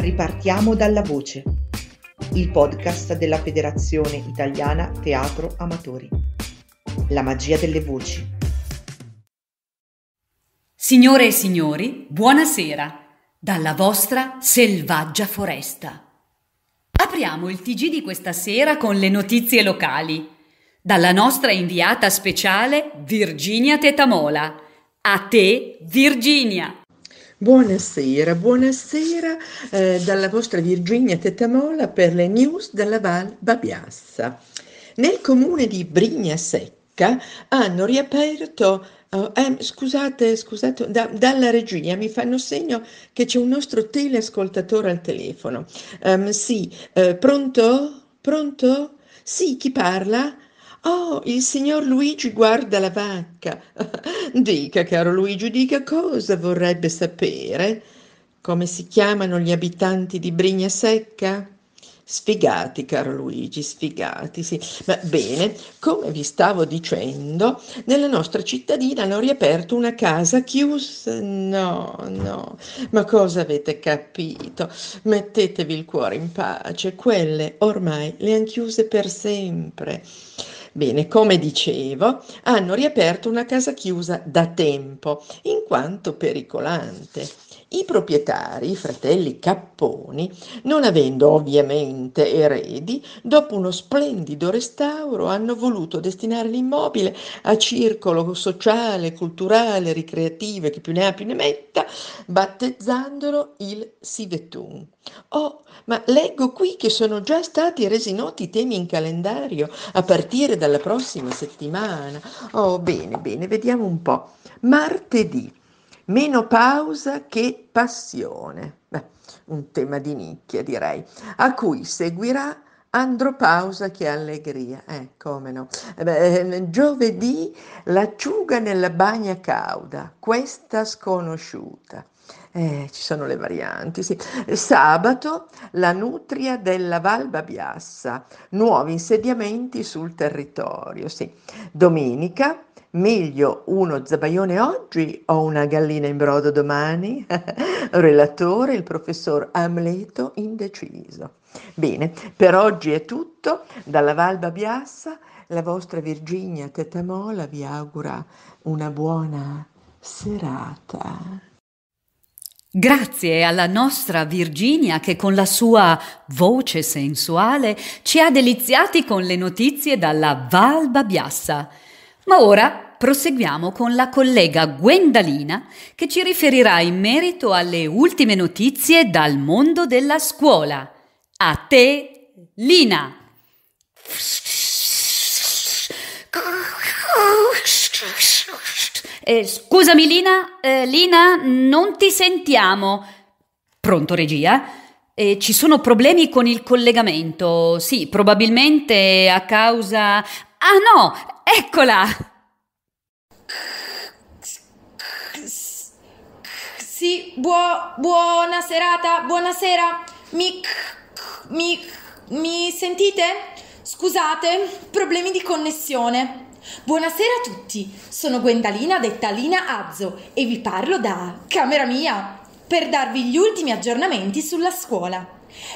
Ripartiamo dalla voce, il podcast della Federazione Italiana Teatro Amatori. La magia delle voci. Signore e signori, buonasera dalla vostra selvaggia foresta. Apriamo il TG di questa sera con le notizie locali. Dalla nostra inviata speciale Virginia Tetamola. A te, Virginia! Buonasera, buonasera eh, dalla vostra Virginia Tetamola per le news della Val Babiassa. Nel comune di Brigna Secca hanno riaperto, eh, eh, scusate, scusate, da, dalla regia mi fanno segno che c'è un nostro teleascoltatore al telefono. Um, sì, eh, pronto? Pronto? Sì, chi parla? Oh, il signor Luigi guarda la vacca. Dica, caro Luigi, dica cosa vorrebbe sapere. Come si chiamano gli abitanti di Brigna Secca? Sfigati, caro Luigi, sfigati, sì. Ma bene, come vi stavo dicendo, nella nostra cittadina hanno riaperto una casa chiusa. No, no, ma cosa avete capito? Mettetevi il cuore in pace, quelle ormai le han chiuse per sempre. Bene, come dicevo, hanno riaperto una casa chiusa da tempo, in quanto pericolante. I proprietari, i fratelli Capponi, non avendo ovviamente eredi, dopo uno splendido restauro hanno voluto destinare l'immobile a circolo sociale, culturale, ricreativo e chi più ne ha più ne metta, battezzandolo il Sivetun. Oh, ma leggo qui che sono già stati resi noti i temi in calendario a partire dalla prossima settimana. Oh, bene, bene, vediamo un po'. Martedì Menopausa che passione, Beh, un tema di nicchia direi, a cui seguirà Andropausa che allegria, eh, come no. Eh beh, ehm, giovedì l'acciuga nella bagna cauda, questa sconosciuta. Eh, ci sono le varianti, sì. Sabato la nutria della Val Babiassa, nuovi insediamenti sul territorio, sì. Domenica Meglio uno zabaione oggi o una gallina in brodo domani? Relatore, il professor Amleto indeciso. Bene, per oggi è tutto. Dalla Valba Biassa, la vostra Virginia Tetamola vi augura una buona serata. Grazie alla nostra Virginia che con la sua voce sensuale ci ha deliziati con le notizie dalla Val Biassa. Ma ora proseguiamo con la collega Gwendalina che ci riferirà in merito alle ultime notizie dal mondo della scuola. A te, Lina! Eh, scusami Lina, eh, Lina, non ti sentiamo. Pronto regia? Eh, ci sono problemi con il collegamento, sì, probabilmente a causa... Ah no, eccola! Sì, buo, buona serata, buonasera. Mi, mi, mi sentite? Scusate, problemi di connessione. Buonasera a tutti, sono Gwendalina detta Lina Azzo e vi parlo da camera mia per darvi gli ultimi aggiornamenti sulla scuola.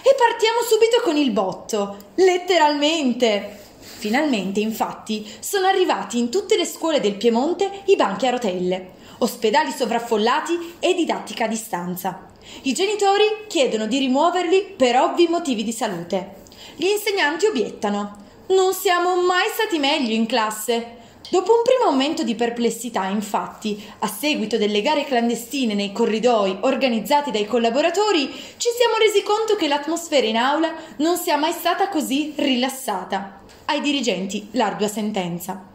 E partiamo subito con il botto, letteralmente. Finalmente, infatti, sono arrivati in tutte le scuole del Piemonte i banchi a rotelle, ospedali sovraffollati e didattica a distanza. I genitori chiedono di rimuoverli per ovvi motivi di salute. Gli insegnanti obiettano. Non siamo mai stati meglio in classe. Dopo un primo momento di perplessità, infatti, a seguito delle gare clandestine nei corridoi organizzati dai collaboratori, ci siamo resi conto che l'atmosfera in aula non sia mai stata così rilassata. Ai dirigenti l'ardua sentenza.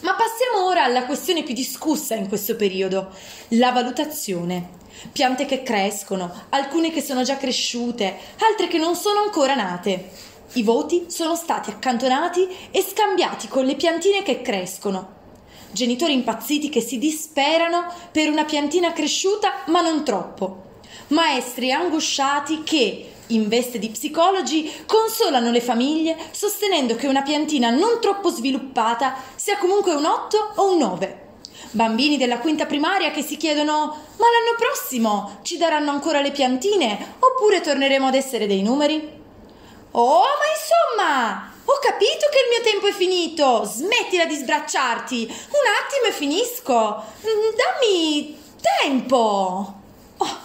Ma passiamo ora alla questione più discussa in questo periodo, la valutazione. Piante che crescono, alcune che sono già cresciute, altre che non sono ancora nate. I voti sono stati accantonati e scambiati con le piantine che crescono. Genitori impazziti che si disperano per una piantina cresciuta ma non troppo. Maestri angosciati che, in veste di psicologi, consolano le famiglie sostenendo che una piantina non troppo sviluppata sia comunque un 8 o un 9. Bambini della quinta primaria che si chiedono ma l'anno prossimo ci daranno ancora le piantine oppure torneremo ad essere dei numeri? Oh, ma insomma! Ho capito che il mio tempo è finito! Smettila di sbracciarti! Un attimo e finisco! Mm, dammi tempo! Oh.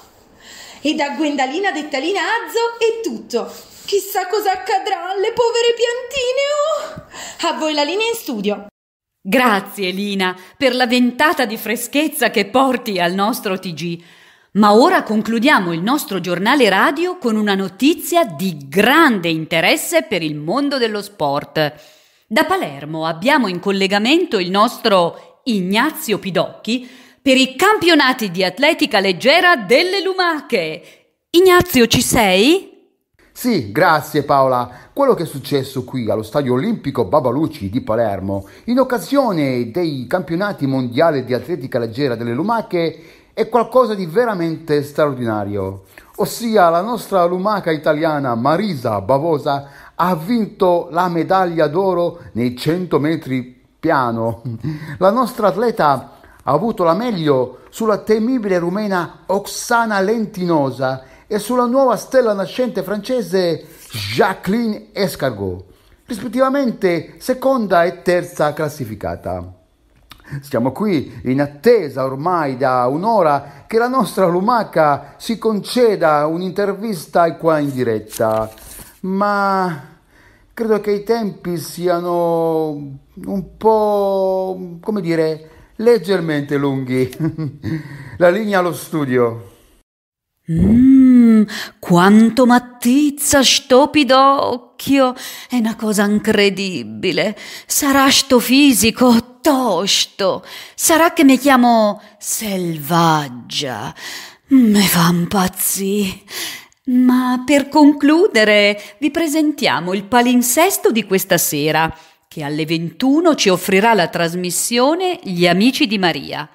E da Gwendalina detta Linazzo è tutto. Chissà cosa accadrà alle povere piantine! Oh. A voi la linea in studio! Grazie Lina per la ventata di freschezza che porti al nostro TG. Ma ora concludiamo il nostro giornale radio con una notizia di grande interesse per il mondo dello sport. Da Palermo abbiamo in collegamento il nostro Ignazio Pidocchi per i campionati di atletica leggera delle lumache. Ignazio, ci sei? Sì, grazie Paola. Quello che è successo qui allo Stadio Olimpico Babalucci di Palermo, in occasione dei campionati mondiali di atletica leggera delle lumache, è qualcosa di veramente straordinario. Ossia la nostra lumaca italiana Marisa Bavosa ha vinto la medaglia d'oro nei 100 metri piano. La nostra atleta ha avuto la meglio sulla temibile rumena Oksana Lentinosa e sulla nuova stella nascente francese Jacqueline Escargot, rispettivamente seconda e terza classificata. Stiamo qui in attesa ormai da un'ora che la nostra lumaca si conceda un'intervista qua in diretta, ma credo che i tempi siano un po', come dire, leggermente lunghi. la linea allo studio. Mmm, quanto mattizza sto pidocchio! È una cosa incredibile. Sarà sto fisico tosto. Sarà che mi chiamo selvaggia. Me fa impazzire. Ma per concludere, vi presentiamo il palinsesto di questa sera, che alle 21 ci offrirà la trasmissione Gli amici di Maria.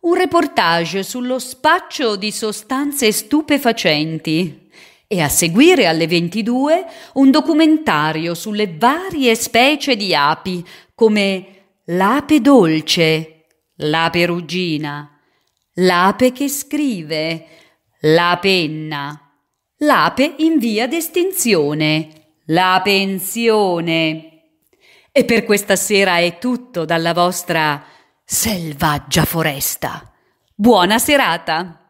Un reportage sullo spaccio di sostanze stupefacenti. E a seguire alle 22 un documentario sulle varie specie di api, come l'ape dolce, la perugina, l'ape che scrive, la penna, l'ape in via d'estinzione, la pensione. E per questa sera è tutto dalla vostra selvaggia foresta. Buona serata!